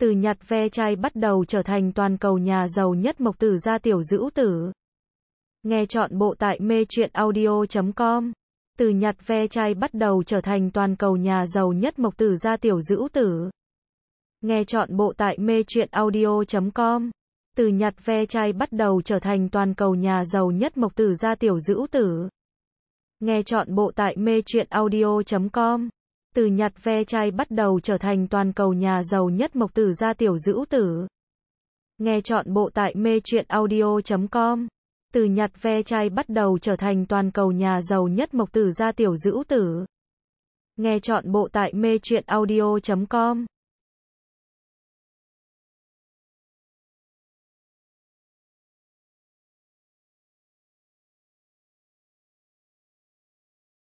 từ nhặt ve chai bắt đầu trở thành toàn cầu nhà giàu nhất mộc tử gia tiểu dữ tử. Nghe chọn bộ tại mê truyện audio.com. Từ nhặt ve chai bắt đầu trở thành toàn cầu nhà giàu nhất mộc tử gia tiểu dữ tử. Nghe chọn bộ tại mê truyện audio.com. Từ nhặt ve chai bắt đầu trở thành toàn cầu nhà giàu nhất mộc tử gia tiểu dữ tử. Nghe chọn bộ tại mê truyện audio.com từ nhặt ve chai bắt đầu trở thành toàn cầu nhà giàu nhất mộc tử gia tiểu dữ tử. Nghe chọn bộ tại mê truyện audio.com. Từ nhặt ve chai bắt đầu trở thành toàn cầu nhà giàu nhất mộc tử gia tiểu dữ tử. Nghe chọn bộ tại mê truyện audio.com.